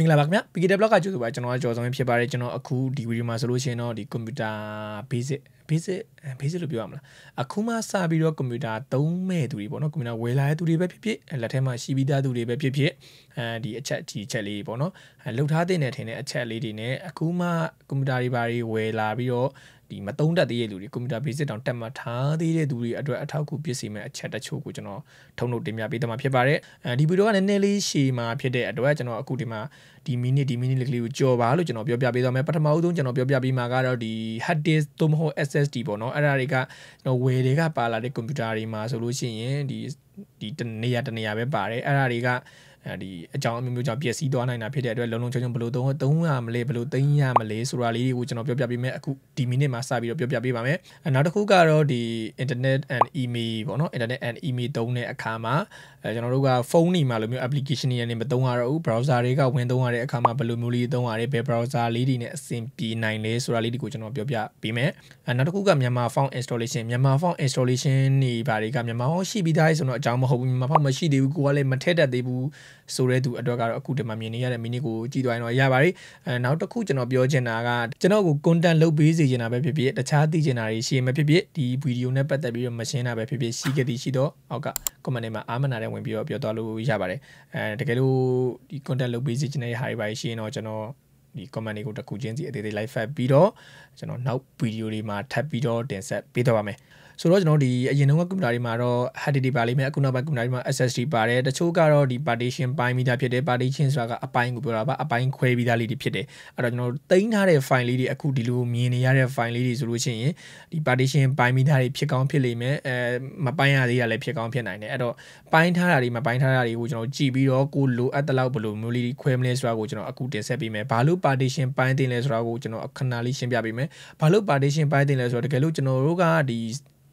မင်္ဂလာပါခင်ဗျာ PKD blog ကကြိုဆိုပါကျွန်တော်ကကျော်ဆောင်ဖြစ်ပါတယ်ကျွန်တော်အခုဒီဗီဒီယိုမှာဆိုလို့ရှိရင်တော့ဒီ computer basic basic basic လို့ပြောရမလားအခုမှစပြီးတော့ computer သုံးမဲ့သူတွေပေါ့နော် computer ဝယ်လာတဲ့သူတွေပဲဖြစ်ဖြစ်လက်ထဲမှာရှိပြီးသားသူတွေပဲဖြစ်ဖြစ်အဲဒီအချက်ဒီအချက်လေးပေါ့နော်လှုပ်ထားတဲ့နဲ့ထင်တဲ့အချက်လေးတွေနဲ့အခုမှ computer တွေဘာတွေဝယ်လာပြီးတော့ဒီမသုံးတတ်သေးတဲ့လူတွေ computer basic တောင်တက်မှတ်ထားသေးတဲ့သူတွေအတွက်အထောက်အကူဖြစ်စေမယ့်အချက်တချို့ကိုကျွန်တော်ထုံးထုတ်တင်ပြပေးသွားမှာဖြစ်ပါတယ်အဲဒီဗီဒီယိုကလည်းနည်းနည်းလေးရှည်မှာဖြစ်တဲ့အတွက်ကျွန်တော်အခုဒီမှာဒီမိနစ်ဒီမိနစ်လေးကလေးကိုကြော်ပါလို့ကျွန်တော်ပြောပြပေးသွားမယ်ပထမဦးဆုံးကျွန်တော်ပြောပြပေးမှာကတော့ဒီ hard disk သို့မဟုတ် SSD ပေါ့နော်အဲ့ဒါတွေကနော်ဝယ်တွေကပါလာတဲ့ computer တွေမှာဆိုလို့ရှိရင်ဒီဒီတနေရာတနေရာပဲပါတယ်အဲ့ဒါတွေကအဲဒီအကြောင်းအမျိုးမျိုးကြောင့်ပျက်စီးသွားနိုင်တာဖြစ်တဲ့အတွက်လုံးလုံးချုံချုံဘယ်လိုသုံးသုံးရမလဲဘယ်လိုသိမ်းရမလဲဆိုတာလေးတွေကိုကျွန်တော်ပြောပြပေးမယ်အခုဒီမိနစ်မှာစပြီးတော့ပြောပြပေးပါမယ်နောက်တစ်ခုကတော့ဒီ internet and email ပေါ့နော် internet and email သုံးတဲ့အခါမှာအဲကျွန်တော်တို့ကဖုန်းနေမှာလိုမျိုး application တွေနဲ့မသုံးရတော့ဘူး browser တွေကဝင်သုံးရတဲ့အခါမှာဘယ်လိုမျိုးလေးသုံးရလဲဘယ် browser လေးတွေနဲ့အဆင်ပြေနိုင်လဲဆိုတာလေးတွေကိုကျွန်တော်ပြောပြပေးမယ်နောက်တစ်ခုကမြန်မာ font installation မြန်မာ font installation တွေဘာတွေကမြန်မာ font ရှိပြီးသားဆိုတော့အကြောင်းမဟုတ်ဘူးမြန်မာ font မရှိသေးဘူးကိုကလည်းမထည့်တတ်သေးဘူးဆိုတဲ့သူအတွက်ကတော့အခုဒီမှာမြင်နေရတဲ့ mini ကိုကြည့်သွားရင်တော့ရပါတယ်အဲနောက်တစ်ခုကျွန်တော်ပြောချင်တာကကျွန်တော်ကို content လုပ်ပေးစေချင်တာပဲဖြစ်ဖြစ်တခြားသိချင်တာတွေရှိမှဖြစ်ဖြစ်ဒီဗီဒီယိုနဲ့ပတ်သက်ပြီးတော့မရှင်းတာပဲဖြစ်ဖြစ်ရှိခဲ့သည်ရှိတော့အောက်က comment တွေမှာအားမနာတဲ့ဝင်ပြီးတော့ပြောသွားလို့ရပါတယ်အဲတကယ်လို့ဒီ content လုပ်ပေးစေချင်တဲ့ဟာတွေပါရှိရင်တော့ကျွန်တော်ဒီ comment တွေကိုတခုချင်းစီအသေးသေး live ဖတ်ပြီးတော့ကျွန်တော်နောက်ဗီဒီယိုတွေမှာထပ်ပြီးတော့တင်ဆက်ပေးတော့ပါမယ်။ဆိုတော့ကျွန်တော်ဒီအရင်တုန်းကကွန်ပျူတာတွေမှာတော့ HDD ပါလိမ့်မယ်အခုနောက်ပိုင်းကွန်ပျူတာတွေမှာ SSD ပါတယ်တချို့ကတော့ဒီ partition ပိုင်းပြီးသားဖြစ်တယ် partition ဆိုတာကအပိုင်းကိုပြောတာပါအပိုင်းခွဲပြီးသားလေးတွေဖြစ်တယ်အဲ့တော့ကျွန်တော်တိန်းထားတဲ့ file လေးတွေအခုဒီလိုမြင်နေရတဲ့ file လေးတွေဆိုလို့ရှိရင်ဒီ partition ပိုင်းပြီးသားတွေဖြစ်ကောင်းဖြစ်လိမ့်မယ်အဲမပိုင်းရသေးရလည်းဖြစ်ကောင်းဖြစ်နိုင်တယ်အဲ့တော့ပိုင်းထားတာတွေမပိုင်းထားတာတွေကိုကျွန်တော်ကြည့်ပြီးတော့ကိုလိုအပ်တဲ့လောက်ဘယ်လိုမျိုးလေးခွဲမလဲဆိုတာကိုကျွန်တော်အခုတင်ဆက်ပေးမယ်ဘာလို့ partition ပိုင်းတင်လဲဆိုတာကိုကျွန်တော်အခဏလေးရှင်းပြပေးမယ်ဘာလို့ partition ပိုင်းတင်လဲဆိုတော့တကယ်လို့ကျွန်တော်တို့ကဒီ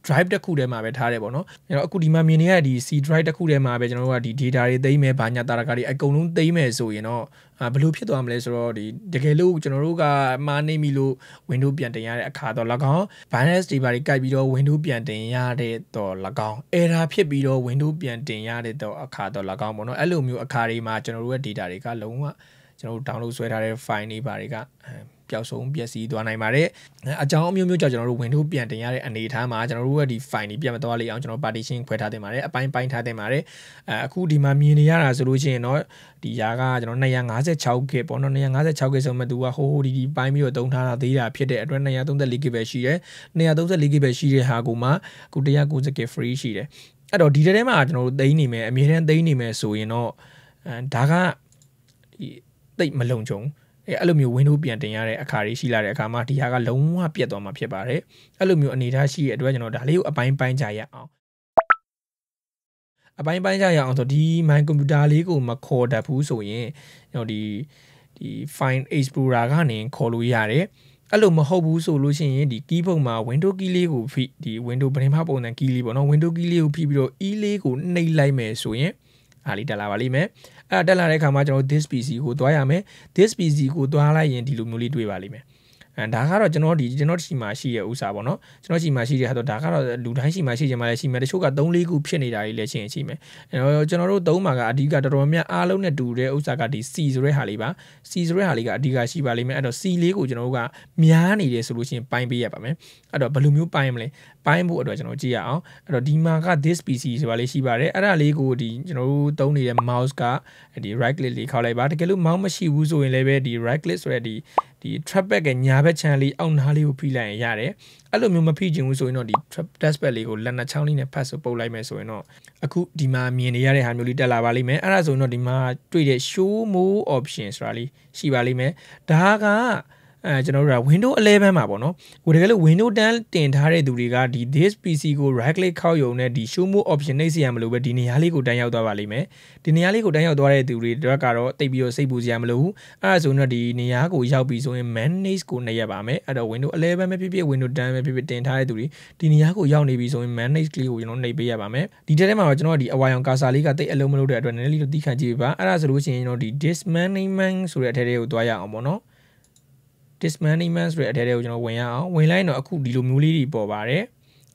drive တစ်ခုထဲမှာပဲထားတယ်ပေါ့နော်ကျွန်တော်အခုဒီမှာမြင်နေရတဲ့ဒီ C drive တစ်ခုထဲမှာပဲကျွန်တော်တို့ကဒီ data တွေသိမ်းမယ်ဘာညာတာကတွေအကုန်လုံးသိမ်းမယ်ဆိုရင်တော့ဘယ်လိုဖြစ်သွားမလဲဆိုတော့ဒီတကယ်လို့ကျွန်တော်တို့ကမှားနေပြီလို့ window ပြန်တင်ရတဲ့အခါတော့၎င်း virus တွေဘာတွေကပ်ပြီးတော့ window ပြန်တင်ရတဲ့တော့၎င်း error ဖြစ်ပြီးတော့ window ပြန်တင်ရတဲ့တော့အခါတော့၎င်းပေါ့နော်အဲ့လိုမျိုးအခါတွေမှာကျွန်တော်တို့ရဲ့ data တွေကလုံးဝကျွန်တော်တို့ download ဆွဲထားတဲ့ file တွေဘာတွေကပျောက်ဆုံးပျက်စီးသွားနိုင်ပါတယ်။အကြောင်းအမျိုးမျိုးကြောင့်ကျွန်တော်တို့ Windows ပြန်တင်ရတဲ့အနေအထားမှာကျွန်တော်တို့ကဒီ file တွေပြန်မသွားလေအောင်ကျွန်တော် partition ခွဲထားတင်ပါတယ်။အပိုင်းပိုင်းထားတင်ပါတယ်။အခုဒီမှာမြင်နေရတာဆိုလို့ရှိရင်တော့ဒီຢာကကျွန်တော်256 K ပေါ့နော်256 K ဆိုမှသူကဟိုးဟိုးဒီဒီပိုင်းပြီးတော့တုံးထားတာသေးတာဖြစ်တဲ့အတွက်234 K ပဲရှိတယ်။234 K ပဲရှိတဲ့ဟာကိုမှအခု190 K free ရှိတယ်။အဲ့တော့ဒီထဲမှာကျွန်တော်တို့သိနေမယ်အမြဲတမ်းသိနေမယ်ဆိုရင်တော့ဒါကဒီတိတ်မလုံခြုံဘူးအဲအဲ့လိုမျိုး window ပြန်တင်ရတဲ့အခါတွေရှိလာတဲ့အခါမှာဒီဟာကလုံးဝပြတ်သွားမှာဖြစ်ပါတယ်အဲ့လိုမျိုးအနေအထားရှိရတဲ့အတွက်ကျွန်တော်ဒါလေးကိုအပိုင်းပိုင်းကြရအောင်အပိုင်းပိုင်းကြရအောင်ဆိုဒီ my computer လေးကို မခေါ်တတ်ဘူးဆိုရင်ကျွန်တော်ဒီဒီ find explorer ကနေခေါ်လို့ရတယ်အဲ့လိုမဟုတ်ဘူးဆိုလို့ရှိရင်ဒီ keyboard မှာ window key လေးကိုဖိဒီ window ပထမပုံစံ key လေးပေါ့နော် window key လေးကိုဖိပြီးတော့ e လေးကိုနှိပ်လိုက်မယ်ဆိုရင်အားလေးတက်လာပါလိမ့်မယ်အဲ့ဒါတက်လာတဲ့အခါမှာကျွန်တော် this PC ကိုသွားရမယ် this PC ကိုသွားလိုက်ရင်ဒီလိုမျိုးလေးတွေ့ပါလိမ့်မယ်အဲဒါကတော့ကျွန်တော်ဒီကျွန်တော်ဒီမှာရှိရဥစားပေါ့နော်ကျွန်တော်ဒီမှာရှိရဟာတော့ဒါကတော့လူတိုင်းရှိမှာရှိချင်မှလည်းရှိမယ်တချို့က3 4ခုဖြစ်နေတာကြီးလည်းရှိရင်ရှိမယ်အဲတော့ကျွန်တော်တို့သုံးမှာကအဓိကတော်တော်များအားလုံးနဲ့တူတဲ့ဥစားကဒီ C ဆိုတဲ့ဟာလေးပါ C ဆိုတဲ့ဟာလေးကအဓိကရှိပါလိမ့်မယ်အဲ့တော့ C လေးကိုကျွန်တော်တို့ကများနေတယ်ဆိုလို့ရှိရင်ပိုင်းပေးရပါမယ်အဲ့တော့ဘယ်လိုမျိုးပိုင်းမလဲပိုင်းဖို့အတွက်ကျွန်တော်ကြည့်ရအောင်အဲ့တော့ဒီမှာက this pc ဆိုတာလေးရှိပါတယ်အဲ့ဒါလေးကိုဒီကျွန်တော်တို့သုံးနေတဲ့ mouse ကဒီ right click လေးခောက်လိုက်ပါတကယ်လို့ mouse မရှိဘူးဆိုရင်လည်းပဲဒီ right click ဆိုတဲ့ဒီဒီ trackpad ကညာဘက် channel လေးအောက်နားလေးကိုဖိလိုက်ရင်ရတယ်အဲ့လိုမျိုးမဖိချင်ဘူးဆိုရင်တော့ဒီ dashpad လေးကိုလက်နှချောင်းလေးနဲ့ဖတ်ဆိုပုတ်လိုက်မယ်ဆိုရင်တော့အခုဒီမှာမြင်နေရတဲ့ဟာမျိုးလေးတက်လာပါလိမ့်မယ်အဲ့ဒါဆိုရင်တော့ဒီမှာတွေ့တဲ့ show more option ဆိုတာလေးရှိပါလိမ့်မယ်ဒါကအဲကျွန်တော်တို့က Windows 11မှာပေါ့နော်ဟိုတကယ်လို့ Windows 10တင်ထားတဲ့သူတွေကဒီ this PC ကို right click ခောက်ယုံနဲ့ဒီ show mode option နှိပ်စရာမလိုပဲဒီနေရာလေးကိုတန်းရောက်သွားပါလိမ့်မယ်ဒီနေရာလေးကိုတန်းရောက်သွားတဲ့သူတွေတော့ကတော့တိတ်ပြီးတော့စိတ်ပူစရာမလိုဘူးအဲဒါဆိုတော့ဒီနေရာကိုရောက်ပြီဆိုရင် manage ကိုနှိပ်ရပါမယ်အဲ့တော့ Windows 11ပဲဖြစ်ဖြစ် Windows 10ပဲဖြစ်ဖြစ်တင်ထားတဲ့သူတွေဒီနေရာကိုရောက်နေပြီဆိုရင် manage လေးကိုကျွန်တော်နှိပ်ပေးရပါမယ်ဒီထဲမှာတော့ကျွန်တော်ဒီအဝါရောင်ကာစာလေးကတိတ်အလုံးမလို့တဲ့အတွက်နည်းနည်းလေးတော့တီးခန့်ကြည့်ပါအဲ့ဒါဆိုလို့ရှိရင်ကျွန်တော်ဒီ dismanagement ဆိုတဲ့အထက်လေးကိုတွားရအောင်ပေါ့နော် dismantlement ဆိုတဲ့အထဲတွေကိုကျွန်တော်ဝင်ရအောင်ဝင်လိုက်တော့အခုဒီလိုမျိုးလေးတွေပေါ်ပါတယ်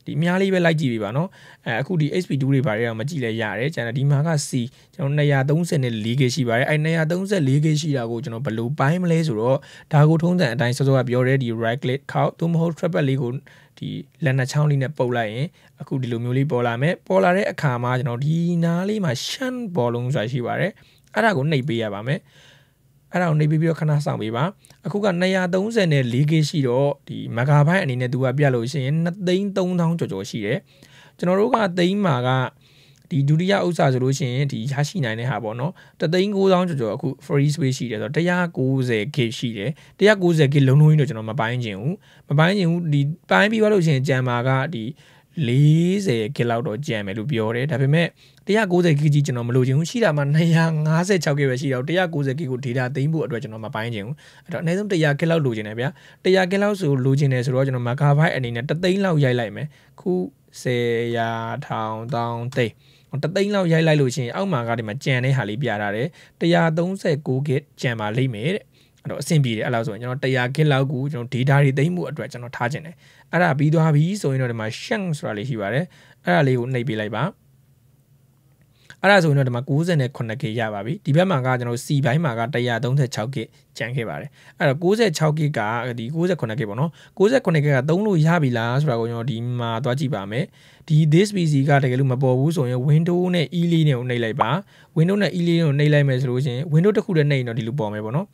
ဒီအများလေးပဲလိုက်ကြည့်ပေးပါနော်အဲအခုဒီ HP2 တွေဘာတွေတော့မကြည့်လဲရတယ်ကျန်တဲ့ဒီမှာက C ကျွန်တော်234 GB ရှိပါတယ်အဲ234 GB ရှိတာကိုကျွန်တော်ဘယ်လိုပိုင်းမလဲဆိုတော့ဒါကိုထုံးစံအတိုင်းစောစောကပြောတဲ့ဒီ right click ခောက်သို့မဟုတ် trackpad လေးကိုဒီလက်နှချောင်းလေးနဲ့ပုတ်လိုက်ရင်အခုဒီလိုမျိုးလေးပေါ်လာမယ်ပေါ်လာတဲ့အခါမှာကျွန်တော်ဒီနားလေးမှာ shunt volume ဆိုတာရှိပါတယ်အဲ့ဒါကိုနှိပ်ပေးရပါမယ်အဲ့ဒါကိုနေပြီးတော့ခဏဆောင်ပေးပါအခုက230နဲ့ 4K ရှိတော့ဒီမဂါဘိုက်အနေနဲ့သူကပြလို့ရှိရင်23000ကျော်ကျော်ရှိတယ်ကျွန်တော်တို့ကသိန်းမှာကဒီဒုတိယဥစ္စာဆိုလို့ရှိရင်ဒီရရှိနိုင်တဲ့ဟာပေါ့နော်39000ကျော်ကျော်အခု free space ရှိတယ်ဆိုတော့ 190k ရှိတယ် 190k လုံးလုံးကြီးတော့ကျွန်တော်မပိုင်းခြင်းဘူးမပိုင်းခြင်းဘူးဒီပိုင်းပြီးသွားလို့ရှိရင်ကြံပါကဒီ140 kg လောက်တော့ကျန်မယ်လို့ပြောတယ်ဒါပေမဲ့190 kg ကျွန်တော်မလိုချင်ဘူးရှိတာမှ256 kg ပဲရှိတော့190 kg ကို data သိမ်းဖို့အတွက်ကျွန်တော်မပိုင်းချင်ဘူးအဲ့တော့အနည်းဆုံး100 kg လောက်လိုချင်တယ်ဗျာ100 kg လောက်ဆိုလိုချင်တယ်ဆိုတော့ကျွန်တော် megabyte အနေနဲ့တသိန်းလောက်ရိုက်လိုက်မယ်ခု10ရာထောင်တောင်းသိန်းတသိန်းလောက်ရိုက်လိုက်လို့ရှိရင်အောက်မှာကဒီမှာကြံတဲ့ဟာလေးပြထားတယ်136 gig ကြံပါလိမ့်မယ်တဲ့အဲ့တော့အဆင်ပြေတယ်အဲ့လောက်ဆိုရင်ကျွန်တော်100 gig လောက်ကိုကျွန်တော် data တွေသိမ်းမှုအတွက်ကျွန်တော်ထားခြင်းတယ်အဲ့ဒါပြီးသွားပြီဆိုရင်တော့ဒီမှာ shank ဆိုတာလေးရှိပါတယ်အဲ့ဒါလေးကိုနှိပ်ပေးလိုက်ပါအဲ့ဒါဆိုရင်တော့ဒီမှာ 98K ရပါပြီဒီဘက်မှာကကျွန်တော် C ဘိုင်းမှာက 136K ကျန်ခဲ့ပါတယ်အဲ့တော့ 96K ကဒီ 98K ပေါ့နော် 98K ကသုံးလို့ရပြီလားဆိုတာကိုကျွန်တော်ဒီမှာသွားကြည့်ပါမယ်ဒီ this PC ကတကယ်လို့မပေါ်ဘူးဆိုရင် Windows နဲ့ E လေးနဲ့ကိုနှိပ်လိုက်ပါ Windows နဲ့ E လေးကိုနှိပ်လိုက်မယ်ဆိုလို့ရှင် Windows တစ်ခုတည်းနှိပ်ရင်တော့ဒီလိုပေါ်မယ်ပေါ့နော်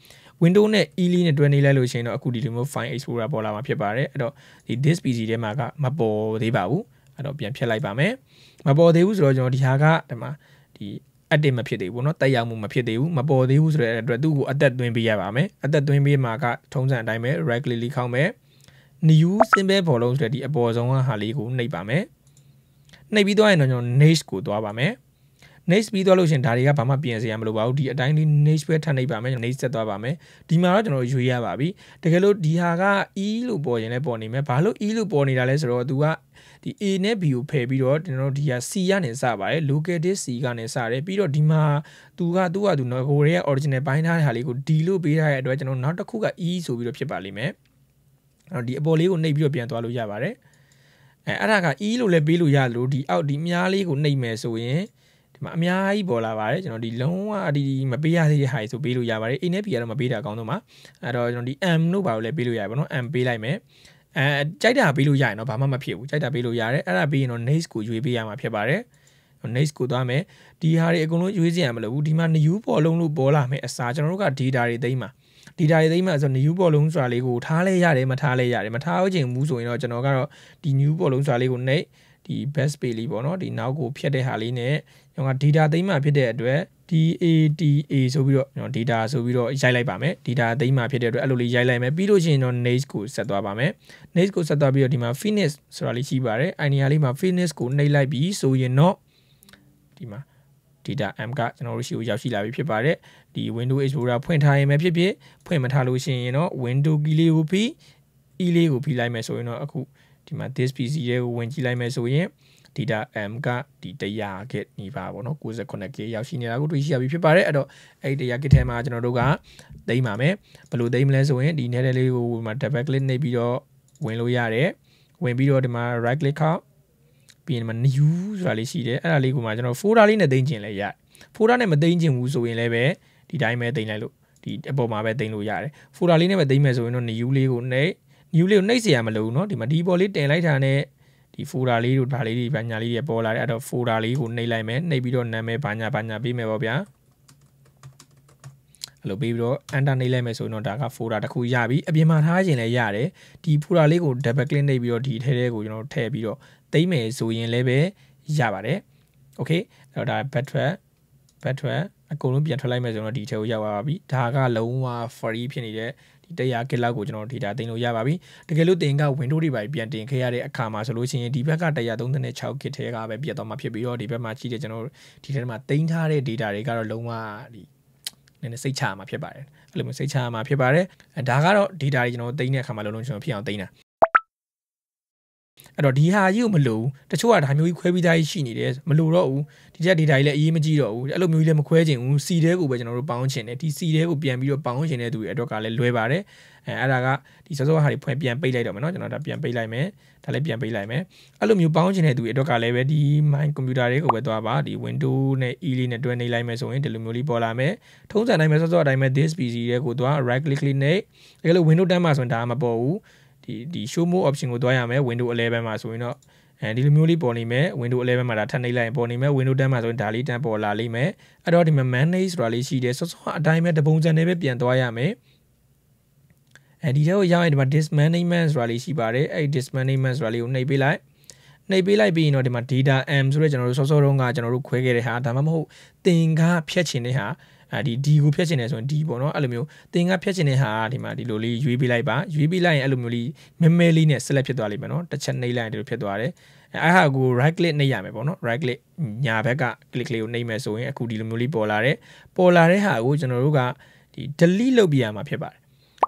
Windows နဲ့ Ely နဲ့တွဲနေလိုက်လို့ရှိရင်တော့အခုဒီလိုမျိုး File Explorer ပေါ်လာမှာဖြစ်ပါတယ်အဲ့တော့ဒီ this PC ထဲမှာကမပေါ်သေးပါဘူးအဲ့တော့ပြန်ဖြတ်လိုက်ပါမယ်မပေါ်သေးဘူးဆိုတော့ကျွန်တော်ဒီဟာကဒီမှာဒီအတက်မဖြစ်သေးဘူးเนาะတက်ရောက်မှုမဖြစ်သေးဘူးမပေါ်သေးဘူးဆိုတဲ့အတွက်သူ့ကိုအသက်သွင်းပေးရပါမယ်အသက်သွင်းပေးမှာကထုံးစံအတိုင်းပဲ right click လေးခောင်းမယ် new symbol ပေါ်လုံးဆိုတဲ့ဒီအပေါ်ဆုံးဟာလေးကိုနှိပ်ပါမယ်နှိပ်ပြီးသွားရင်တော့ကျွန်တော် next ကိုသွားပါမယ် next ပြီးသွားလို့ရှင်ဒါတွေကဘာမှပြင်စရာမလိုပါဘူးဒီအတိုင်းလေး next ပဲထပ်နေပါမယ် next ဆက်သွားပါမယ်ဒီမှာတော့ကျွန်တော်ရွေးရပါပြီတကယ်လို့ဒီဟာက e လို့ပေါ်ရင်လည်းပေါ်နေမယ်ဘာလို့ e လို့ပေါ်နေတာလဲဆိုတော့ तू ကဒီ a နဲ့ b ကိုဖယ်ပြီးတော့ကျွန်တော်တို့ဒီဟာ c ကနေစပါတယ် local disk c ကနေစတယ်ပြီးတော့ဒီမှာ तू ကသူ့ဟာသူနော်ဟိုရဲ့ original ဘိုင်းထားတဲ့ဟာလေးကို d လို့ပေးထားတဲ့အတွက်ကျွန်တော်နောက်တစ်ခုက e ဆိုပြီးတော့ဖြစ်ပါလိမ့်မယ်အဲ့တော့ဒီအပေါ်လေးကိုနှိပ်ပြီးတော့ပြန်သွားလို့ရပါတယ်အဲအဲ့ဒါက e လို့လည်းပေးလို့ရလို့ဒီအောက်ဒီအများလေးကိုနှိပ်မယ်ဆိုရင်ဒီမှာအများကြီးပေါ်လာပါတယ်ကျွန်တော်ဒီလုံးဝဒီမပေးရသေးတဲ့ဟာဆိုပေးလို့ရပါတယ် A နဲ့ B ကတော့မပေးတာအကောင်းဆုံးပါအဲ့တော့ကျွန်တော်ဒီ M တို့ဘာလို့လဲပေးလို့ရပါတော့ M ပေးလိုက်မယ်အဲကြိုက်တာပေးလို့ရရင်တော့ဘာမှမဖြစ်ဘူးကြိုက်တာပေးလို့ရတယ်အဲ့ဒါပြီးရင်တော့ next ကိုရွေးပေးရမှာဖြစ်ပါတယ် next ကိုသွားမယ်ဒီဟာတွေအကုန်လုံးရွေးစရာမလိုဘူးဒီမှာ new ပေါ်လုံးလို့ပေါ်လာမယ်အစားကျွန်တော်တို့က data တွေသိမ်းမှာဒီဓာတ်တွေသိမှဆို new ပေါ်လုံးစွာလေးကိုထားလဲရတယ်မထားလဲရတယ်မထားအောင်ချင်ဘူးဆိုရင်တော့ကျွန်တော်ကတော့ဒီ new ပေါ်လုံးစွာလေးကိုနှိပ်ဒီ best pay လေးပေါ့နော်ဒီနောက်ကိုဖြတ်တဲ့ဟာလေးနဲ့ကျွန်တော် data သိမ်းမှဖြစ်တဲ့အတွက် DATA ဆိုပြီးတော့ကျွန်တော် data ဆိုပြီးတော့ရိုက်လိုက်ပါမယ် data သိမ်းမှဖြစ်တဲ့အတွက်အဲ့လိုလေးရိုက်လိုက်မယ်ပြီးလို့ရှိရင်တော့ names ကိုဆက်သွားပါမယ် names ကိုဆက်သွားပြီးတော့ဒီမှာ finish ဆိုတာလေးရှိပါတယ်အိုင်နေရာလေးမှာ finish ကိုနှိပ်လိုက်ပြီးဆိုရင်တော့ဒီမှာ data m ကကျွန်တော်တို့ရှိကိုရောက်ရှိလာပြီဖြစ်ပါတယ်ဒီ window explorer ဖွင့်ထားရင်ပဲဖြစ်ဖြစ်ဖွင့်မထားလို့ရှိရင်တော့ window key လေးကိုပြီး e လေးကိုပြီးလိုက်မယ်ဆိုရင်တော့အခုဒီမှာ this PC ရဲ့ကိုဝင်ကြည့်လိုက်မယ်ဆိုရင် data m ကဒီ 100k နေပါဗောနော် 98k ရောက်ရှိနေတာကိုတွေ့ရှိရပြီဖြစ်ပါတယ်အဲ့တော့အဲ့ 100k ထဲမှာကျွန်တော်တို့ကသိမ်းပါမယ်ဘယ်လိုသိမ်းမလဲဆိုရင်ဒီ header လေးကိုဒီမှာ double click နှိပ်ပြီးတော့ဝင်လို့ရတယ်ဝင်ပြီးတော့ဒီမှာ right click ခောက်ပြီးရင်ဒီမှာ new ဆိုတာလေးရှိတယ်အဲ့ဒါလေးကိုမှကျွန်တော် folder လေးနဲ့သိမ်းခြင်းလဲရ folder နဲ့မသိမ်းခြင်းဘူးဆိုရင်လည်းပဲဒီတိုင်းပဲသိမ်းလိုက်လို့ဒီအပေါ်မှာပဲသိမ်းလို့ရတယ် folder လေးနဲ့ပဲသိမ်းမယ်ဆိုရင်တော့ new လေးကိုနှိပ် new လေးကိုနှိပ်เสียရမလို့ဘူးเนาะဒီမှာဒီပေါ်လေးတင်လိုက်တာနဲ့ဒီ folder လေးတို့ဒါလေးတွေဘာညာလေးတွေပေါ်လာတယ်အဲ့တော့ folder လေးကိုနှိပ်လိုက်မယ်နှိပ်ပြီးတော့နာမည်ဘာညာဘာညာပေးမယ်ပေါ့ဗျာအဲ့လိုပေးပြီးတော့ enter နှိပ်လိုက်မယ်ဆိုရင်တော့ဒါက folder တစ်ခုရပြီအပြင်မှာထားခြင်းလည်းရတယ်ဒီ folder လေးကို double click နှိပ်ပြီးတော့ဒီထဲထဲကိုကျွန်တော်ထည့်ပြီးတော့သိမ့်မယ်ဆိုရင်လည်းပဲရပါတယ်โอเคအဲ့တော့ဒါ backtrack backtrack အကုန်လုံးပြန်ထွက်လိုက်မယ်ဆိုတော့ဒီထဲကိုရောက်လာပြီဒါကလုံးဝ free ဖြစ်နေတဲ့ဒီ100 kilo ကိုကျွန်တော် data တင်လို့ရပါပြီတကယ်လို့တင်က window တွေပါပြန်တင်ခဲ့ရတဲ့အခါမှာဆိုလို့ရှိရင်ဒီဘက်က136 kilo ထဲကပဲပြတ်သွားမှာဖြစ်ပြီးတော့ဒီဘက်မှာရှိတဲ့ကျွန်တော်ဒီထဲမှာတင်ထားတဲ့ data တွေကတော့လုံးဝဒီနည်းနည်းစိတ်ချရမှာဖြစ်ပါတယ်အဲ့လိုမျိုးစိတ်ချရမှာဖြစ်ပါတယ်ဒါကတော့ data တွေကျွန်တော်တင်တဲ့အခါမှာလုံးလုံးကျွန်တော်ဖြစ်အောင်တင်တာအဲ့တော့ဒီဟာကြီးကိုမလို့တချို့ကဒါမျိုးကြီးခွဲပြီးသားကြီးရှိနေတယ်မလို့တော့ဘူးဒီချက် data ကြီးလည်းအရေးမကြီးတော့ဘူးအဲ့လိုမျိုးကြီးလည်းမခွဲချင်ဘူးစီတဲကိုပဲကျွန်တော်တို့ပေါင်းချင်တယ်ဒီစီတဲကိုပြန်ပြီးတော့ပေါင်းချင်တဲ့သူတွေအတွက်ကလည်းလွဲပါတယ်အဲအဲ့ဒါကဒီစောစောဟာတွေဖွင့်ပြန်ပိတ်လိုက်တော့မယ်เนาะကျွန်တော်ဒါပြန်ပိတ်လိုက်မယ်ဒါလည်းပြန်ပိတ်လိုက်မယ်အဲ့လိုမျိုးပေါင်းချင်တဲ့သူတွေအတွက်ကလည်းပဲဒီ my computer တွေကိုပဲသွားပါဒီ window နဲ့ e လေးနဲ့တွဲနေလိုက်မယ်ဆိုရင်ဒီလိုမျိုးလေးပေါ်လာမယ်ထုံးစံတိုင်းပဲစောစောအတိုင်းပဲ this pc တွေကိုသွား right click လေးနဲ့အဲ့လို window တန်းမှာဆိုရင်ဒါမှမပေါ်ဘူးဒီဒီ show more option ကိုတွားရမယ် window 11မှာဆိုရင်တော့အဲဒီလိုမျိုးလေးပေါ်နေမယ် window 11မှာဒါထပ်နှိပ်လိုက်ရင်ပေါ်နေမယ် window 10မှာဆိုရင်ဒါလေးတန်းပေါ်လာလိမ့်မယ်အဲ့တော့ဒီမှာ manage ဆိုတာလေးရှိတယ်စောစောအတိုင်းပဲတပုံစံနဲ့ပဲပြန်သွားရမယ်အဲဒီထဲကိုရောက်ရင်ဒီမှာ dismanagement ဆိုတာလေးရှိပါတယ်အဲ့ dismanagement ဆိုတာလေးကိုနှိပ်ပေးလိုက်နှိပ်ပေးလိုက်ပြီးရင်တော့ဒီမှာ data m ဆိုတဲ့ကျွန်တော်တို့စောစောတုန်းကကျွန်တော်တို့ခွဲခဲ့တဲ့ဟာဒါမှမဟုတ်သင်္ကားဖြတ်ချင်တဲ့ဟာအာဒီ D ကိုဖြတ်ချင်တယ်ဆိုရင် D ပေါ့နော်အဲ့လိုမျိုးသင်ကဖြတ်ချင်တဲ့ဟာဒီမှာဒီလိုလေးရွေးပေးလိုက်ပါရွေးပေးလိုက်ရင်အဲ့လိုမျိုးလေးမဲမဲလေးနဲ့ select ဖြစ်သွားလိမ့်မယ်နော်တစ်ချက်နှိပ်လိုက်ရင်ဒီလိုဖြစ်သွားတယ်အဲ့ဟာကို right click နှိပ်ရမယ်ပေါ့နော် right click ညာဘက်က click လေးကိုနှိပ်မယ်ဆိုရင်အခုဒီလိုမျိုးလေးပေါ်လာတယ်ပေါ်လာတဲ့ဟာကိုကျွန်တော်တို့ကဒီ delete လုပ်ပြရမှာဖြစ်ပါတယ်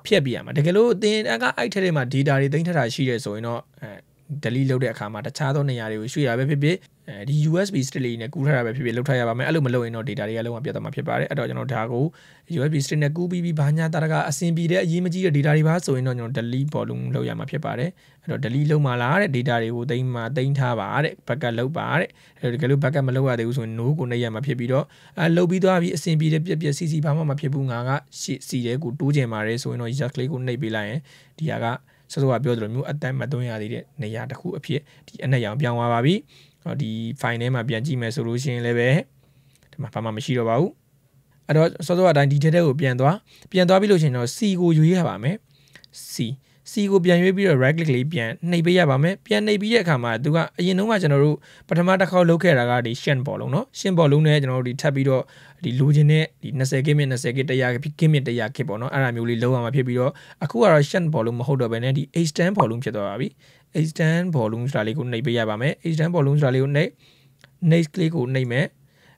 ဖြတ်ပြရမှာတကယ်လို့အသင်ကအဲ့ထက်ထဲမှာ data တွေတင်ထထားရှိတယ်ဆိုရင်တော့အဲ delete လုပ်တဲ့အခါမှာတခြားသောနေရာတွေကိုရွှေ့ရပဲဖြစ်ဖြစ်အဲဒီ USB stick လေးနဲ့ကူးထားတာပဲဖြစ်ဖြစ်လောက်ထားရပါမယ်အဲ့လိုမလုပ်ရင်တော့ data တွေကလုံးဝပြတ်သွားမှာဖြစ်ပါတယ်အဲ့တော့ကျွန်တော်ဒါကို USB stick နဲ့ကူးပြီးပြီးဘာညာတာတကအဆင်ပြေတဲ့အရေးမကြီးတဲ့ data တွေပါဆိုရင်တော့ကျွန်တော် delete volume လုပ်ရမှာဖြစ်ပါတယ်အဲ့တော့ delete လုပ်မှလားတဲ့ data တွေကိုတိမ့်မှတိမ့်ထားပါတဲ့ backup လုပ်ပါတဲ့အဲ့တော့ဒီလို backup မလုပ်ရသေးဘူးဆိုရင် no ကိုနေရမှာဖြစ်ပြီးတော့အဲလုပ်ပြီးသွားပြီးအဆင်ပြေတဲ့ပြက်ပြက်စီစီဘာမှမဖြစ်ဘူးငါကရှေ့စီတဲ့ကိုတိုးကျင်ပါတယ်ဆိုရင်တော့ yes click ကိုနှိပ်ပေးလိုက်ရင်ဒီဟာကစစောကပြောသလိုမျိုးအတန်မသွင်းရသေးတဲ့နေရာတစ်ခုအဖြစ်ဒီအနက်ရောင်ပြောင်းသွားပါပြီဒီ file ထဲမှာပြန်ကြည့်မယ်ဆိုလို့ရှိရင်လည်းပဲဒီမှာဘာမှမရှိတော့ပါဘူးအဲ့တော့စောစောကအတိုင်းဒီထဲထဲကိုပြန်သွားပြန်သွားပြီလို့ရှိရင်တော့ C ကိုယူရပါမယ် C C ကိုပြန်ရွေးပြီးတော့ right click လေးပြန်နှိပ်ပေးရပါမယ်ပြန်နှိပ်ပြီးတဲ့အခါမှာသူကအရင်တုန်းကကျွန်တော်တို့ပထမတစ်ခေါက်လုပ်ခဲ့တာကဒီ shin ပေါ်လုံးเนาะ shin ပေါ်လုံးနဲ့ကျွန်တော်တို့ဒီထပ်ပြီးတော့ဒီလိုချင်တဲ့ဒီ20 km 20 km 100 km 100 km ပေါ့เนาะအဲ့ဒါမျိုးလေးလုံးအောင်ဖြစ်ပြီးတော့အခုကတော့ shin ပေါ်လုံးမဟုတ်တော့ဘဲနဲ့ဒီ h10 ပေါ်လုံးဖြစ်သွားပါပြီ h10 ပေါ်လုံးဆိုတာလေးကိုနှိပ်ပေးရပါမယ် h10 ပေါ်လုံးဆိုတာလေးကိုနှိပ် next လေးကိုနှိပ်မယ်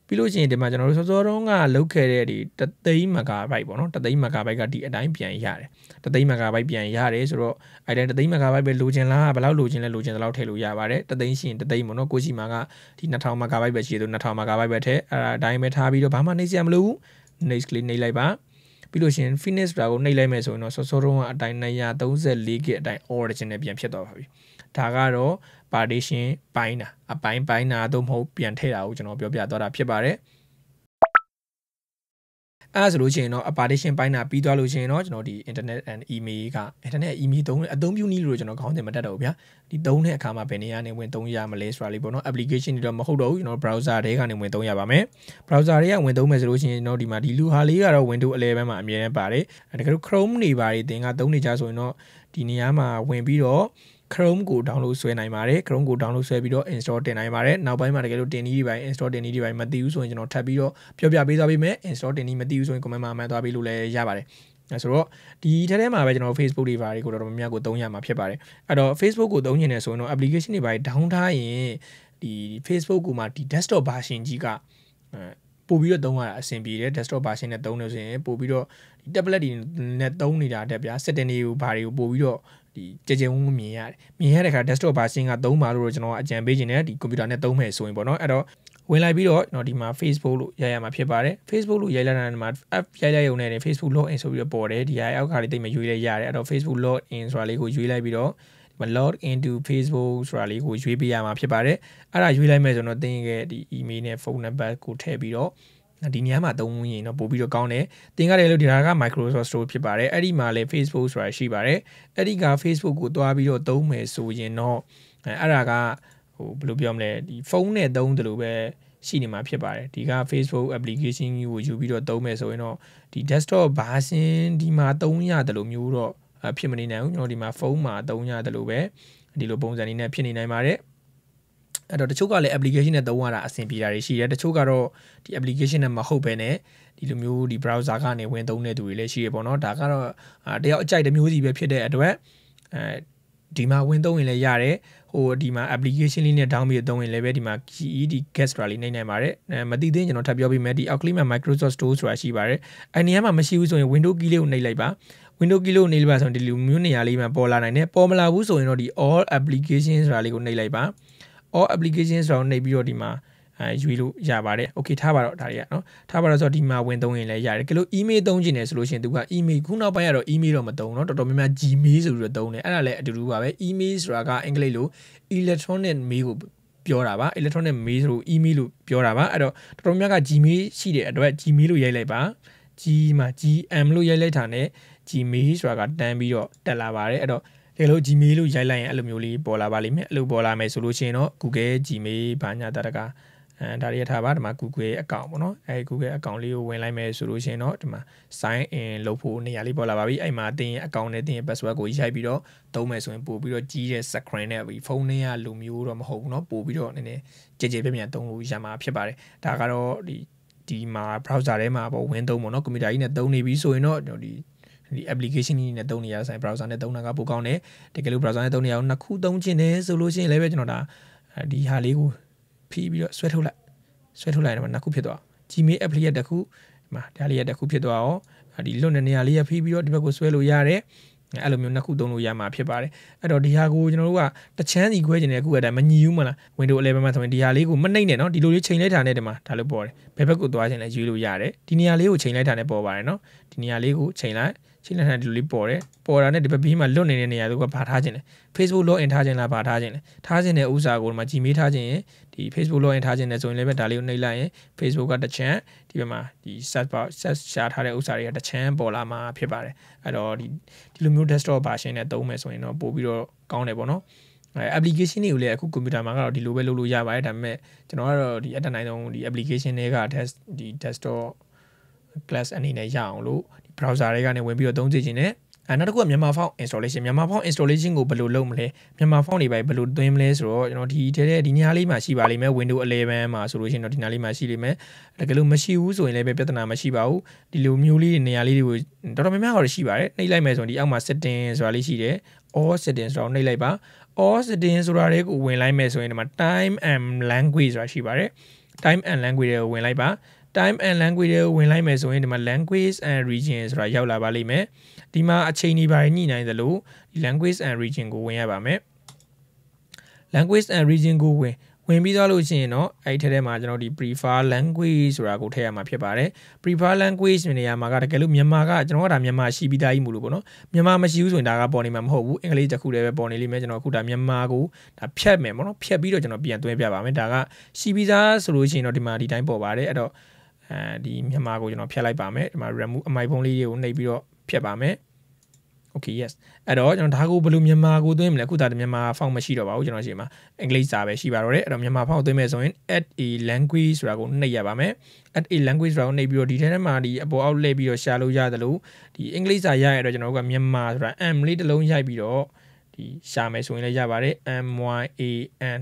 ပြီးလို့ရှိရင်ဒီမှာကျွန်တော်တို့စောစောတုန်းကလုတ်ခဲ့တဲ့ဒီတသိန်းမဂါဘိုက်ပေါ့နော်တသိန်းမဂါဘိုက်ကဒီအတိုင်းပြန်ရတယ်တသိန်းမဂါဘိုက်ပြန်ရတယ်ဆိုတော့အဲ့ဒါတသိန်းမဂါဘိုက်ပဲလိုချင်လားဘယ်လောက်လိုချင်လဲလိုချင်သလောက်ထည့်လို့ရပါတယ်တသိန်းရှိရင်တသိန်းပေါ့နော်ကိုရှိမှာကဒီ2000မဂါဘိုက်ပဲရှိသေးတယ်2000မဂါဘိုက်ပဲထည့်အဲ့ဒါအတိုင်းပဲထားပြီးတော့ဘာမှနှိမ့်စရာမလိုဘူး next လေးနှိမ့်လိုက်ပါပြီးလို့ရှိရင် fitness ဒါကိုနှိမ့်လိုက်မယ်ဆိုရင်တော့စောစောတုန်းကအတိုင်း934 gig အတိုင်း original ပြန်ဖြစ်သွားပါပြီဒါကတော့ partition ပိုင်းတာအပိုင်းပိုင်းတာသို့မဟုတ်ပြန်ထည့်တာကိုကျွန်တော်ပြောပြသွားတာဖြစ်ပါတယ်အဲဆိုလို့ရှိရင်တော့ partition ပိုင်းတာပြီးသွားလို့ရှိရင်တော့ကျွန်တော်ဒီ internet and email က internet email သုံးအသုံးပြုနည်းလို့ကျွန်တော်ခေါင်းစဉ်မတက်တော့ဘူးဗျာဒီသုံးတဲ့အခါမှာဘယ်နေရာနေဝင်သုံးရမလဲဆိုတာလေးပေါ့နော် application တွေတော့မဟုတ်တော့ဘူးကျွန်တော် browser တွေကနေဝင်သုံးရပါမယ် browser တွေကဝင်သုံးမယ်ဆိုလို့ရှိရင်ကျွန်တော်ဒီမှာဒီလူဟာလေးကတော့ Windows 11မှာအမြဲတမ်းပါတယ်ဒါကလို့ Chrome တွေပါတယ်သင်ကသုံးနေကြဆိုရင်တော့ဒီနေရာမှာဝင်ပြီးတော့ Chrome ကို download ဆွဲနိုင်ပါတယ် Chrome ကို download ဆွဲပြီးတော့ install တင်နိုင်ပါတယ်နောက်ပိုင်းမှာတကယ်လို့တင်နည်းဒီပိုင်း install တင်နည်းဒီပိုင်းမသိဘူးဆိုရင်ကျွန်တော်ထပ်ပြီးတော့ပြောပြပေးသွားပေးမယ် install တင်နည်းမသိဘူးဆိုရင် comment မှာမှန်သွားပေးလို့လည်းရပါတယ်အဲဆိုတော့ဒီထဲထဲမှာပဲကျွန်တော် Facebook တွေဘာတွေကိုတော့များများကိုသုံးရမှာဖြစ်ပါတယ်အဲ့တော့ Facebook ကိုသုံးနေတယ်ဆိုရင်တော့ application တွေဘာတွေ down ထားရင်ဒီ Facebook ကိုမှဒီ desktop version ကြီးကပို့ပြီးတော့သုံးရတာအဆင်ပြေတယ် desktop version နဲ့သုံးလို့ဆိုရင်ပို့ပြီးတော့ဒီ tablet တွေနဲ့သုံးနေတာတက်ဗျာ setting တွေကိုဘာတွေကိုပို့ပြီးတော့ဒီကြကြုံမြင်ရတယ်မြင်ရတဲ့အခါ desktop version က3ပါလို့တော့ကျွန်တော်အကြံပေးခြင်းနဲ့ဒီ computer နဲ့သုံးမယ်ဆိုရင်ပေါ့နော်အဲ့တော့ဝင်လိုက်ပြီးတော့ကျွန်တော်ဒီမှာ Facebook လို့ရိုက်ရမှာဖြစ်ပါတယ် Facebook လို့ရိုက်လိုက်တာမှာ app ရိုက်လိုက်ရုံနဲ့ Facebook login ဆိုပြီးတော့ပေါ်တယ်ဒီဟာအောက်ခါလေးတိတ်မရွေးလဲရတယ်အဲ့တော့ Facebook login ဆိုတာလေးကိုရွေးလိုက်ပြီးတော့ဒီမှာ log into Facebook ဆိုတာလေးကိုရွေးပေးရမှာဖြစ်ပါတယ်အဲ့ဒါရွေးလိုက်မယ်ဆိုတော့သင်ရဲ့ဒီ email နဲ့ phone number ကိုထည့်ပြီးတော့ဒီနေရာမှာသုံးရင်တော့ပို့ပြီးတော့ကောင်းတယ်သင်ရတယ်လို့ဒီဒါက Microsoft Store ဖြစ်ပါတယ်အဲ့ဒီမှာလည်း Facebook ဆိုတာရှိပါတယ်အဲ့ဒီက Facebook ကိုတွားပြီးတော့သုံးမယ်ဆိုရင်တော့အဲ့ဒါကဟိုဘယ်လိုပြောမလဲဒီဖုန်းနဲ့သုံးတယ်လို့ပဲရှိနေမှာဖြစ်ပါတယ်ဒီက Facebook application ကြီးကိုယူပြီးတော့သုံးမယ်ဆိုရင်တော့ဒီ desktop version ဒီမှာသုံးရတယ်လို့မျိုးတော့ဖြစ်မနေနိုင်ဘူးကျွန်တော်ဒီမှာဖုန်းမှာသုံးရတယ်လို့ပဲဒီလိုပုံစံလေးနဲ့ဖြစ်နေနိုင်ပါတယ်အဲ့တော့တချို့ကလည်း application နဲ့သုံးရတာအဆင်ပြေတာတွေရှိတယ်တချို့ကတော့ဒီ application နဲ့မဟုတ်ဘဲနဲ့ဒီလိုမျိုးဒီ browser ကနေဝင်သုံးတဲ့သူတွေလည်းရှိရပေါ့နော်ဒါကတော့တယောက်အကြိုက်တစ်မျိုးစီပဲဖြစ်တဲ့အတွက်အဲဒီမှာဝင်သုံးရင်လည်းရတယ်ဟိုဒီမှာ application လေးနဲ့ down ပြီးသုံးရင်လည်းပဲဒီမှာ GED Gestra လေးနိုင်နိုင်ပါတယ်မသိသေးရင်ကျွန်တော်ထပ်ပြောပေးမယ်ဒီ Outlook မှာ Microsoft Store ဆိုတာရှိပါတယ်အဲ့နေရာမှာမရှိဘူးဆိုရင် Windows key လေးကိုနှိပ်လိုက်ပါ window key လို့နေလိုက်ပါဆိုရင်ဒီလိုမျိုးနေရာလေးမှာပေါ်လာနိုင်တယ်ပေါ်မလာဘူးဆိုရင်တော့ဒီ all application ဆိုတာလေးကိုနှိပ်လိုက်ပါ all applications ဆိုတာနှိပ်ပြီးတော့ဒီမှာအဲယူလို့ရပါတယ်။ Okay ထားပါတော့ဒါတွေကနော်။ထားပါတော့ဆိုတော့ဒီမှာဝင်သုံးရင်လည်းရတယ်။ကလို့ email သုံးချင်တယ်ဆိုလို့ရှိရင်သူက email ခုနောက်ပိုင်းကတော့ email တော့မသုံးတော့တော်တော်များများ Gmail ဆိုပြီးတော့သုံးတယ်။အဲ့ဒါလည်းအတူတူပါပဲ။ email ဆိုတာကအင်္ဂလိပ်လို electronic mail ကိုပြောတာပါ electronic mail ဆို email လို့ပြောတာပါအဲ့တော့တော်တော်များများက gmail ရှိတဲ့အတွက် gmail လို့ရိုက်လိုက်ပါ g မှာ gm လို့ရိုက်လိုက်တာ ਨੇ gmail ဆိုတာကတန်းပြီးတော့တက်လာပါတယ်အဲ့တော့တကယ်လို့ Gmail လို့ရိုက်လိုက်ရင်အဲ့လိုမျိုးလေးပေါ်လာပါလိမ့်မယ်အဲ့လိုပေါ်လာမယ်ဆိုလို့ရှိရင်တော့ Google Gmail ဘာညာတတကအဲဒါရရထားပါဒီမှာ Google account ပေါ့နော်အဲ Google account လေးကိုဝင်လိုက်မယ်ဆိုလို့ရှိရင်တော့ဒီမှာ sign in လုပ်ဖို့နေရာလေးပေါ်လာပါပြီအဲ့မှာတင် account နဲ့တင် password ကိုရိုက်ပြီးတော့သုံးမယ်ဆိုရင်ပို့ပြီးတော့ကြီးတဲ့ screen နဲ့ပြီးဖုန်းနဲ့ကလူမျိုးတော့မဟုတ်ဘူးเนาะပို့ပြီးတော့နည်းနည်းကြည်ကြည်ပြည့်ပြည့်သုံးလို့ရမှာဖြစ်ပါတယ်ဒါကတော့ဒီဒီမှာ browser ထဲမှာပေါ့ဝင်သုံးပေါ့နော်ကွန်ပျူတာကြီးနဲ့သုံးနေပြီဆိုရင်တော့ဒီဒီ application ကြီးနဲ့သုံးနေရဆိုင် browser နဲ့သုံးတာကပိုကောင်းတယ်တကယ်လို့ browser နဲ့သုံးနေရအောင်နှစ်ခုသုံးခြင်းနဲ့ဆိုလို့ရှိရင်လည်းပဲကျွန်တော်ဒါဒီဟာလေးကိုဖိပြီးတော့ဆွဲထုတ်လိုက်ဆွဲထုတ်လိုက်တယ်မှာနှစ်ခုဖြစ်သွား Gmail app လေးရတစ်ခုမှာဒါလေးရတစ်ခုဖြစ်သွားရောဒီလွတ်နေနေရာလေးရဖိပြီးတော့ဒီဘက်ကိုဆွဲလို့ရတယ်အဲ့လိုမျိုးနှစ်ခုသုံးလို့ရမှာဖြစ်ပါတယ်အဲ့တော့ဒီဟာကိုကျွန်တော်တို့ကတချမ်းစီခွဲကျင်တဲ့အခုအတိုင်းမညီဘူးမလား Windows 11မှာဆိုရင်ဒီဟာလေးကိုမနှိမ့်နဲ့နော်ဒီလိုလေးချိန်လိုက်တာနဲ့ဒီမှာဒါလို့ပေါ်တယ်ဘယ်ဘက်ကိုသွားချင်လဲရွေးလို့ရတယ်ဒီနေရာလေးကိုချိန်လိုက်တာနဲ့ပေါ်ပါတယ်နော်ဒီနေရာလေးကိုချိန်လိုက်ခြေလက်ထံဒီလိုလေးပေါ်တယ်ပေါ်တာနဲ့ဒီဘက်ဘေးမှာလွတ်နေတဲ့နေရာတွေကဘာထားခြင်းလဲ Facebook login ထားခြင်းလားဘာထားခြင်းလဲထားခြင်းတဲ့ဥစ္စာကိုဒီမှာကြည်မေးထားခြင်းရင်ဒီ Facebook login ထားခြင်းနဲ့ဆိုရင်လည်းပဲဒါလေးကိုနှိပ်လိုက်ရင် Facebook ကတစ်ချမ်းဒီဘက်မှာဒီ search bar search ရှာထားတဲ့ဥစ္စာတွေကတစ်ချမ်းပေါ်လာမှာဖြစ်ပါတယ်အဲ့တော့ဒီဒီလိုမျိုး desktop version နဲ့သုံးမယ်ဆိုရင်တော့ပို့ပြီးတော့ကောင်းတယ်ပေါ့နော်အဲ application တွေကိုလည်းအခု computer မှာကတော့ဒီလိုပဲလုပ်လို့ရပါတယ်ဒါပေမဲ့ကျွန်တော်ကတော့ဒီအတန်တိုင်းဆုံးဒီ application တွေက test ဒီ desktop class အနေနဲ့ရအောင်လို့ browser တွေကနေဝင်ပြီးတော့သုံးကြည့်ခြင်းနဲ့အဲနောက်တစ်ခုကမြန်မာ font installation မြန်မာ font installation ကိုဘယ်လိုလုပ်မလဲမြန်မာ font တွေပဲဘယ်လိုသွင်းမလဲဆိုတော့ကျွန်တော်ဒီထဲထဲဒီနေရာလေးမှာရှိပါလိမ့်မယ် window 11မှာဆိုလို့ရှိရင်တော့ဒီနေရာလေးမှာရှိလိမ့်မယ်တကယ်လို့မရှိဘူးဆိုရင်လည်းပဲပြဿနာမရှိပါဘူးဒီလိုမျိုးလေးနေရာလေးတွေကိုတော်တော်များများတော့ရှိပါတယ်နှိပ်လိုက်မယ်ဆိုရင်ဒီအောက်မှာ setting ဆိုတာလေးရှိတယ် all setting ဆိုတာနှိပ်လိုက်ပါ all setting ဆိုတာလေးကိုဝင်လိုက်မယ်ဆိုရင်ဒီမှာ time and language ဆိုတာရှိပါတယ် time and language တွေကိုဝင်လိုက်ပါ time and language တွေကိုဝင်လိုက်မယ်ဆိုရင်ဒီမှာ language and region ဆိုတာရောက်လာပါလိမ့်မယ်ဒီမှာအချိန်ဒီပိုင်းညှိနိုင်သလို language and region ကိုဝင်ရပါမယ် language and region ကိုဝင်ဝင်ပြီးသွားလို့ရှိရင်တော့အဲ့ထဲထဲမှာကျွန်တော်ဒီ prefer language ဆိုတာကိုထည့်ရမှာဖြစ်ပါတယ် prefer language နေရာမှာကတကယ်လို့မြန်မာကကျွန်တော်ကဒါမြန်မာရှိပြီးသားကြီးမို့လို့ပေါ့နော်မြန်မာမရှိဘူးဆိုရင်ဒါကပေါ်နေမှာမဟုတ်ဘူးအင်္ဂလိပ်တစ်ခုတည်းပဲပေါ်နေလိမ့်မယ်ကျွန်တော်အခုဒါမြန်မာကိုဒါဖြတ်မယ်ပေါ့နော်ဖြတ်ပြီးတော့ကျွန်တော် ပြန်သွင်းပြပါမယ်ဒါကရှိပြီးသားဆိုလို့ရှိရင်တော့ဒီမှာဒီတိုင်းပေါ်ပါတယ်အဲ့တော့အဲဒီမြန်မာကိုကျွန်တော်ဖြတ်လိုက်ပါမယ်ဒီမှာ remove အမိုက်ဖုံးလေးတွေကိုနှိပ်ပြီးတော့ဖြတ်ပါမယ် okay yes အဲ့တော့ကျွန်တော်ဒါကိုဘယ်လိုမြန်မာကိုသွင်းမလဲအခုဒါမြန်မာ font မရှိတော့ပါဘူးကျွန်တော်ရှေ့မှာအင်္ဂလိပ်စာပဲရှိပါတော့တယ်အဲ့တော့မြန်မာ font သွင်းမယ်ဆိုရင် add a language ဆိုတာကိုနှိပ်ရပါမယ် add a language ဆိုတာကိုနှိပ်ပြီးတော့ဒီထဲမှာဒီအပေါ်အောက်လှည့်ပြီးတော့ရှာလို့ရတယ်လို့ဒီအင်္ဂလိပ်စာရရတော့ကျွန်တော်တို့ကမြန်မာဆိုတာ m လေးတစ်လုံးရိုက်ပြီးတော့ဒီရှာမယ်ဆိုရင်လည်းရပါတယ် m y a n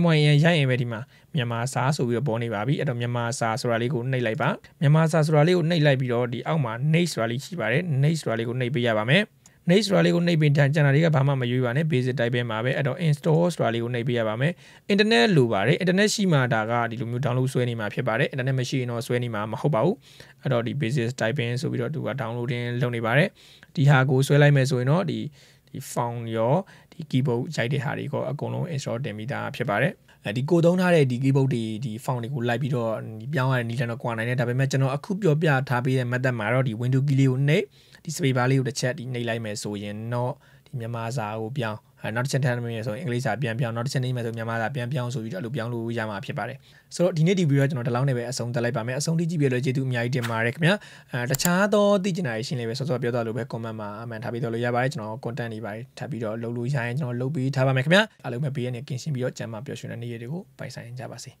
MYN ရိုက်ရင်ပဲဒီမှာမြန်မာစာဆိုပြီးတော့ပေါ်နေပါပြီအဲ့တော့မြန်မာစာဆိုတာလေးကိုနှိပ်လိုက်ပါမြန်မာစာဆိုတာလေးကိုနှိပ်လိုက်ပြီးတော့ဒီအောက်မှာ nate ဆိုတာလေးရှိပါတယ် nate ဆိုတာလေးကိုနှိပ်ပေးရပါမယ် nate ဆိုတာလေးကိုနှိပ်ပြီးတန်ကျန်တာတွေကဘာမှမရွေးပါနဲ့ basic type ပဲမှာပဲအဲ့တော့ install ဆိုတာလေးကိုနှိပ်ပေးရပါမယ် internet လိုပါတယ် internet ရှိမှဒါကဒီလိုမျိုး download ဆွဲနေမှာဖြစ်ပါတယ် internet မရှိရင်တော့ဆွဲနေမှာမဟုတ်ပါဘူးအဲ့တော့ဒီ basic typing ဆိုပြီးတော့သူက downloading လုပ်နေပါတယ်ဒီဟာကိုဆွဲလိုက်မယ်ဆိုရင်တော့ဒီီ found ရောဒီ keyboard ရိုက်တဲ့ဟာတွေကအကုန်လုံး install တင်ပြီးသားဖြစ်ပါတယ်အဲဒီကိုသုံးထားတဲ့ဒီ keyboard တွေဒီ font တွေကိုလိုက်ပြီးတော့ပြောင်းရတဲ့နည်းလမ်းတော့ကွာနိုင်တယ်ဒါပေမဲ့ကျွန်တော်အခုပြောပြထားပေးတဲ့ method မှာတော့ဒီ window key လေးကိုနှိပ်ဒီ space bar လေးကိုတစ်ချက်ဒီနှိပ်လိုက်မယ်ဆိုရင်တော့မြန်မာစာကိုပြောင်းနောက်တစ်ချက်ထပ်မယ်ဆိုရင်အင်္ဂလိပ်စာပြန်ပြောင်းနောက်တစ်ချက်နေမယ်ဆိုမြန်မာစာပြန်ပြောင်းဆိုပြီးတော့အဲ့လိုပြောင်းလို့ရမှာဖြစ်ပါတယ်ဆိုတော့ဒီနေ့ဒီဗီဒီယိုကကျွန်တော်ဒီလောက်နဲ့ပဲအဆုံးသတ်လိုက်ပါမယ်အဆုံးထိကြည့်ပြလို့ကျေးဇူးအများကြီးတင်ပါတယ်ခင်ဗျာအဲတခြားသောသိချင်တာရှင်လေးပဲစောစောပြောသွားလို့ပဲ comment မှာအမှန်ထားပြီးတော့လို့ရပါတယ်ကျွန်တော် content တွေပါတယ်ထပ်ပြီးတော့လုပ်လို့ရရင်ကျွန်တော်လုပ်ပြီးထားပါမယ်ခင်ဗျာအားလုံးပဲဘေးရနေကင်းရှင်းပြီးတော့ကြံမပျော်ရွှင်တဲ့နေ့ရက်တွေကိုပိုင်ဆိုင်ကြပါစေ